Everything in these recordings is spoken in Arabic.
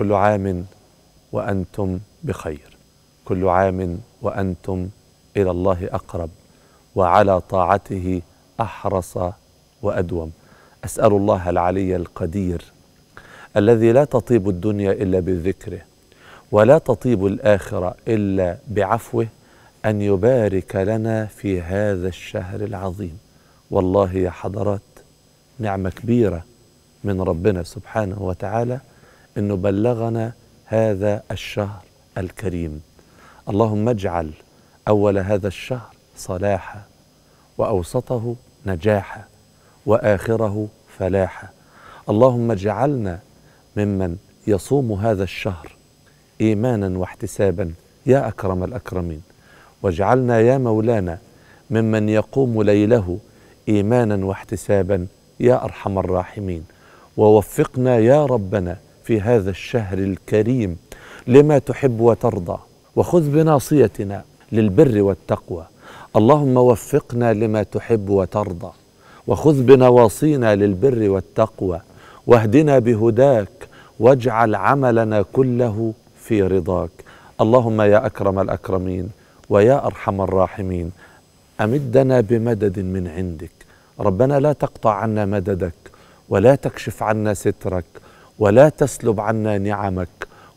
كل عام وانتم بخير كل عام وانتم الى الله اقرب وعلى طاعته احرص وادوم اسال الله العلي القدير الذي لا تطيب الدنيا الا بذكره ولا تطيب الاخره الا بعفوه ان يبارك لنا في هذا الشهر العظيم والله يا حضرات نعمه كبيره من ربنا سبحانه وتعالى أنه بلغنا هذا الشهر الكريم اللهم اجعل أول هذا الشهر صلاحا وأوسطه نجاحا وآخره فلاحا اللهم اجعلنا ممن يصوم هذا الشهر إيمانا واحتسابا يا أكرم الأكرمين واجعلنا يا مولانا ممن يقوم ليله ايمانا واحتسابا يا ارحم الراحمين ووفقنا يا ربنا في هذا الشهر الكريم لما تحب وترضى وخذ بناصيتنا للبر والتقوى اللهم وفقنا لما تحب وترضى وخذ بنواصينا للبر والتقوى واهدنا بهداك واجعل عملنا كله في رضاك اللهم يا اكرم الاكرمين ويا ارحم الراحمين امدنا بمدد من عندك ربنا لا تقطع عنا مددك ولا تكشف عنا سترك ولا تسلب عنا نعمك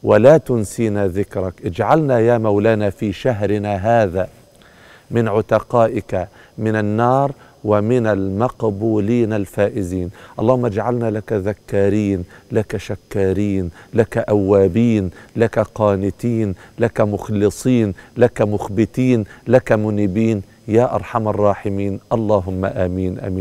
ولا تنسينا ذكرك اجعلنا يا مولانا في شهرنا هذا من عتقائك من النار ومن المقبولين الفائزين اللهم اجعلنا لك ذكارين لك شكارين لك أوابين لك قانتين لك مخلصين لك مخبتين لك منيبين يا أرحم الراحمين اللهم آمين آمين